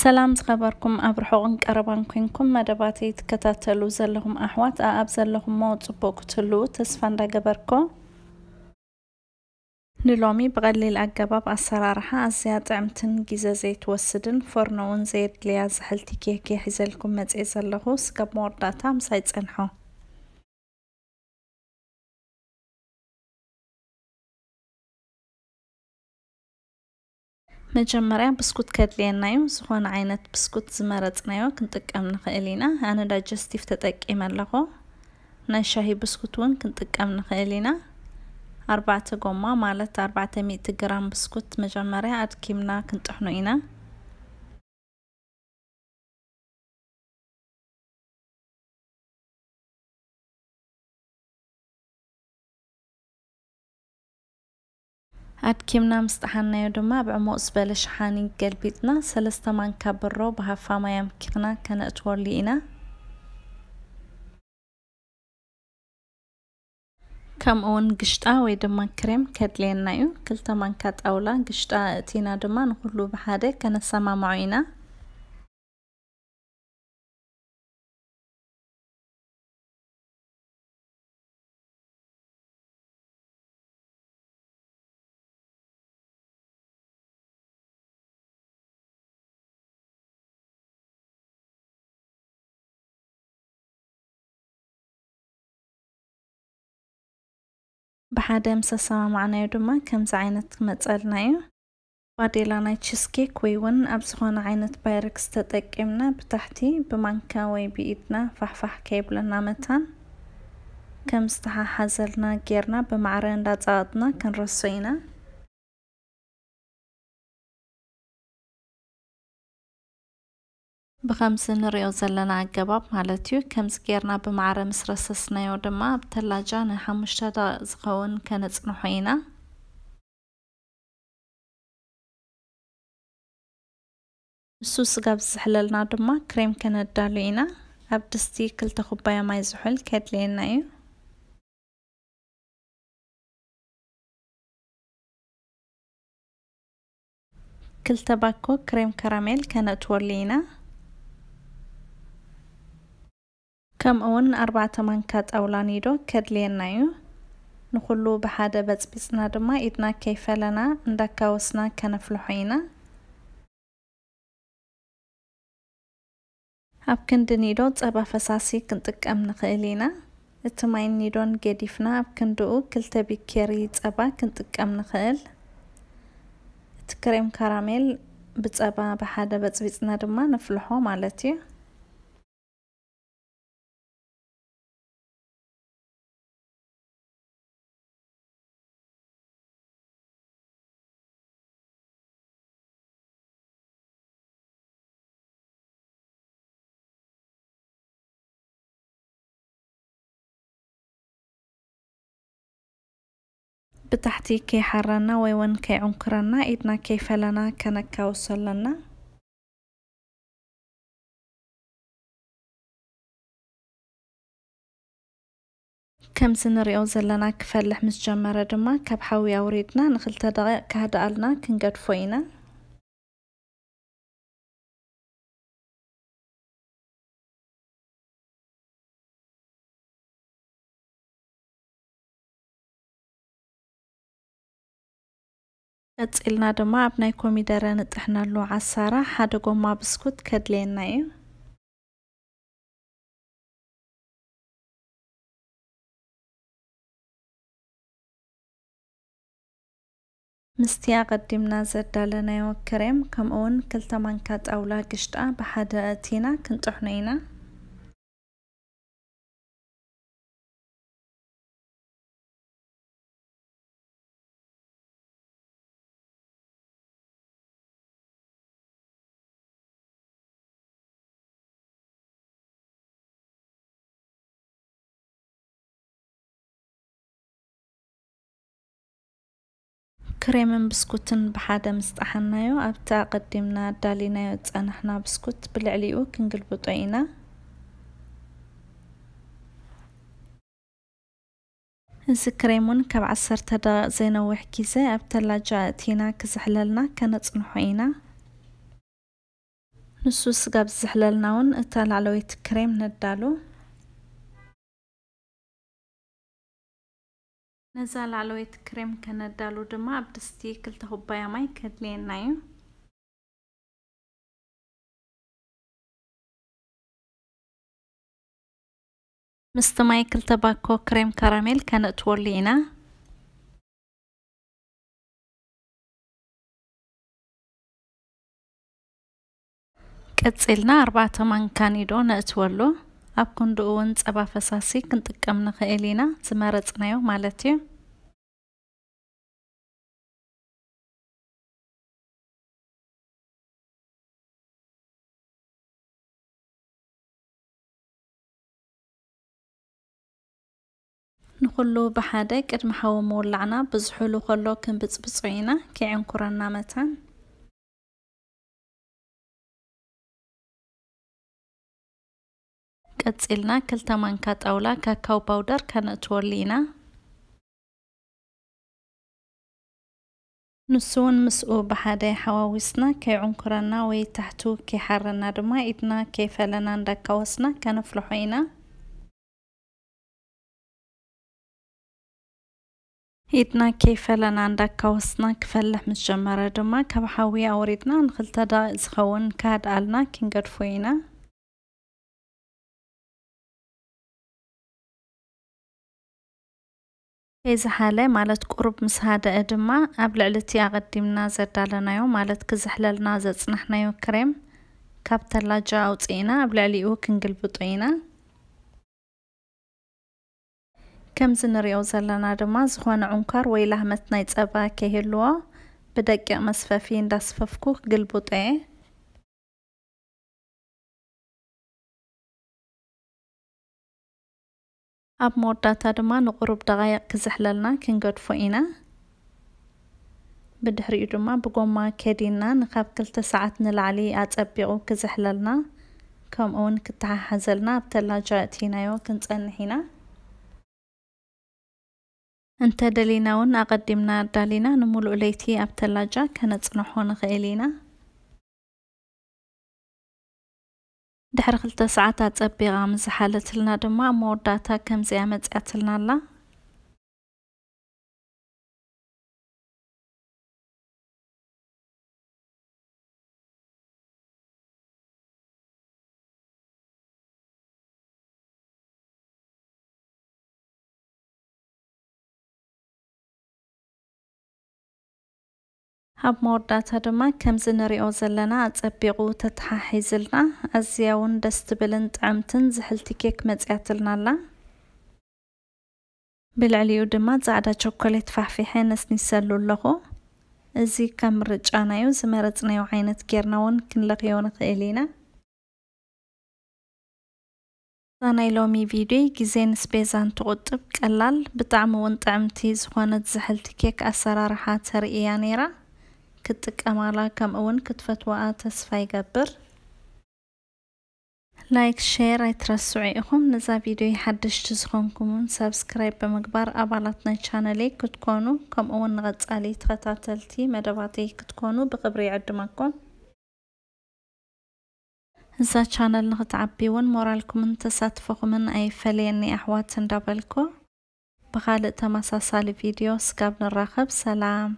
ሰላም ዝኸበርኩም ኣብ ርሑቕን ቀረባን ኮንኩም መደባት ትከታተሉ ዘለኹም ኣሕዋት ኣብ ዘለኹሞ ፅቡቅ ክትህልው ተስፋ እንዳገበርኮ ንሎሚ ብቐሊል ኣገባብ ኣሰራርሓ ኣዝያ ጥዕምትን ግዜ ዘይትወስድን ፎርኖ እውን ዘየድልያ ዝሕልቲ ኬክ ሒዘልኩም መፅእ ዘለኹ ስጋብ መወዳእታ ምሳይ ፀንሖ መጀመርያ ብስኩት ከድልየናዩ ዝኾነ ዓይነት ብስኩት ዝመረፅናዮ ክንጥቀም ንኽእል ኢና ኣነ ዳጀስቲቭ ተጠቂመ ኣለኹ ናይ ሻሂ ብስኩት እውን ክንጥቀም ንኽእል ኢና ኣርባዕተ ጎማ ማለት ኣርባዕተ ሚእቲ ግራም ብስኩት መጀመርያ ኣድኪምና ክንጥሕኑ ኢና ኣድኪምና ምስ ጠሓናዮ ድማ ብዕሙቕ ዝበለ ሸሓኒ ገልቢጥና ሰለስተ ማንካ ብሮ ብሃፋ ማይ ኣምኪኽና ከነእትወሉ ኢና ከምኡ እውን ግሽጣ ወይ ድማ ክሬም ከድልየና እዩ ክልተ ማንካ ጣውላ ግሽጣ እቲና ድማ ንኩሉ ብሓደ ከነሰማምዑ ኢና ብሓደ ምስ ኣሰማማዕናዮ ድማ ከምዚ ዓይነት ክመፀልና እዩ ባዴላ ናይ ችስኬክ ወይ እውን ኣብ ዝኾነ ዓይነት ባይረክስ ተጠቂምና ብታሕቲ ብማንካ ወይ ብኢድና ፋሕፋሕ ከይብለና መታን ከም ዝተሓሓዘልና ጌርና ብማዕረ እንዳፃወጥና ክንረሶ ኢና ብኸምዚ ንሪኦ ዘለና ኣገባብ ማለት እዩ ከምዚ ጌርና ብማዕረ ምስ ረሰስናዮ ድማ ኣብ ተላጃ ንሓሙሽተ ደቂቕ ዝኸውን ከነፅንሖ ኢና ንሱ ስጋብ ዝሕለልና ድማ ክሬም ከነዳሉ ኢና ኣብ ድስቲ ክልተ ኩባያ ማይ ዝሑል ከድልየና እዩ ክልተ ባኮ ክሬም ከራሜል ከነእትወሉ ኢና ከምኡ እውን ኣርባዕተ ማንካ ጣውላ ኒዶ ከድልየና እዩ ንኩሉ ብሓደ በፅቢፅና ድማ ኢድና ከይፈለና እንዳካወስና ከነፍልሖ ኢና ኣብ ክንዲ ኒዶ ፀባ ፈሳሲ ክንጥቀም ንኽእል ኢና እቲ ማይ ኒዶን ገዲፍና ኣብ ክንዲኡ ክልተ ቢኬሪ ፀባ ክንጥቀም ንኽእል እቲ ክሬም ካራሜል ብፀባ ብሓደ በፅቢፅና ድማ ነፍልሖ ማለት እዩ بتحتي كي حرنا ويون كي عنكرنا إدنا كي فلنا كنك وصلنا كم سنة ريو زلنا كفلح مسجمرة دما كبحاوي أوريدنا نخلتا دغي كهدا ألنا كنقد فوينا ቀፂልና ድማ ኣብ ናይ ኮሚደረ ንጥሕነሉ ዓሳራ ሓደ ጎማ ብስኩት ከድልየና እዩ ምስቲ ኣቐዲምና ዘዳለናዮ ክሬም ከምኡ እውን ክልተ ማንካ ጣውላ ግሽጣ ብሓደ እቲና ክንጥሕኖ ኢና ክሬምን ብስኩትን ብሓደ ምስ ጣሓናዮ ኣብቲ ኣቐዲምና ዳሊናዮ ፀናሕና ብስኩት ብልዕሊኡ ክንግልብጦ ኢና እዚ ክሬም እውን ካብ ዓሰርተ ደቂቕ ዘይነዊሕ ግዜ ኣብ ተላጃ እቲና ክዝሕለልና ከነፅንሖ ኢና ንሱ ስጋብ ዝሕለልና እውን እታ ላዕለወይቲ ክሬም ነዳሉ ነዛ ላለው ክሬም ከነዳሉ ድማ ኣብ ድስቲ ክልተ ኩባያ ማይ ከድልየና እዩ ምስቲ ማይ ክልተ ባኮ ክሬም ካራሜል ከነእትወሉ ኢና ቀፂልና ኣርባዕተ ማንካኒዶ ነእትወሉ اب کندوون صبا فساسی کن تکم نخیلینا زمارت نیو مالاتیو نخلو بحاده کرد محو مول لعنا بزحلو خلو کن که عنکران نامتن ቀጽልና ክልተ ማንካ ጣውላ ካካው ፓውደር ከነእትወሊና ንስውን ምስኡ ብሓደ ሓዋዊስና ከይዑንኩረና ወይ ታሕቱ ከይሓረና ድማ ኢድና ከይፈለና እንዳካወስና ከነፍልሖ ኢና ኢድና ከይፈለና እንዳካወስና ክፈልሕ ምስ ጀመረ ድማ ካብ ሓዊ ኣውሪድና ንክልተ ደቂቕ ዝኸውን ካህድ ኣልና ክንገድፎ ኢና እዚ ሓለ ማለት ቁሩብ ምስ ሃደአ ድማ ኣብ ልዕሊ እቲ ኣቐዲምና ዘዳለናዮ ማለት ክዝሕለልና ዘፅናሕናዮ ክሬም ካብ ተላጃ ኣውፅኢና ኣብ ልዕሊኡ ክንግልብጦ ኢና ከምዚ ንሪኦ ዘለና ድማ ዝኾነ ዑንኳር ወይ ላህመት ናይ ፀባ ከይህልዎ ብደቂቕ መስፈፊ እንዳስፈፍኩ ክግልብጦ እየ ኣብ መወዳእታ ድማ ንቑሩብ ደቓይቕ ክዝሕለልና ክንገድፎ ኢና ብድሕሪኡ ድማ ብጎማ ከዲና ንካብ ክልተ ሰዓት ንላዕሊ ኣፀቢቑ ክዝሕለልና ከምኡ እውን ክተሓሓዘልና ኣብ ተላጃ እትናዮ ክንፀንሕ ኢና እንተደሊና እውን ኣቐዲምና ኣዳሊና ንሙሉእ ለይቲ ኣብ ተላጃ ከነፅንሖ ንኽእል ኢና ድሕሪ ክልተ ሰዓታት ፀቢቓ ምስ ድማ መወዳእታ ከምዚኣ መፅያትልና ኣላ ኣብ መወዳእታ ድማ ከምዚ ንሪኦ ዘለና ኣፀቢቑ ተተሓሒዝልና ኣዝያ እውን ደስ ትብልን ጥዕምትን ዝሕልቲ ኬክ መፅያትልና ኣላ ብልዕሊኡ ድማ ፃዕዳ ቸኮሌት ፋሕፊሐ ነስኒሰሉ ኣለኹ እዚ ከም ርጫናዩ ዝመረፅናዮ ዓይነት ጌርና እውን ክንለኽዮ ንኽእል ኢና እዛ ናይ ሎሚ ቪድዮ ግዜ ምስ ቤዛ እንትቁጥብ ቀላል ብጣዕሚ እውን ጥዕምቲ ዝኾነት ዝሕልቲ ኬክ ኣሰራርሓ ተርእያ ነይራ ክጥቀማላ ከምኡ እውን ክትፈትወኣ ተስፋ ይገብር ላይክ ሼር ኣይትረስዑ ኢኹም ነዛ ቪድዮ ሓደሽቲ ዝኾንኩምን ሰብስክራይብ ብምግባር ኣባላት ናይ ቻነለይ ክትኮኑ ከምኡውን ንቐጻሊ ተኸታተልቲ መደባተይ ክትኮኑ ብክብሪ ይዕድመኩም እዛ ቻነል ንክትዓቢ እውን ሞራልኩምን ተሳትፈኹምን ኣይፈለየኒ ኣሕዋት እንዳበልኩ ብካልእ ተመሳሳሊ ቪድዮ ስጋብ ንራኸብ ሰላም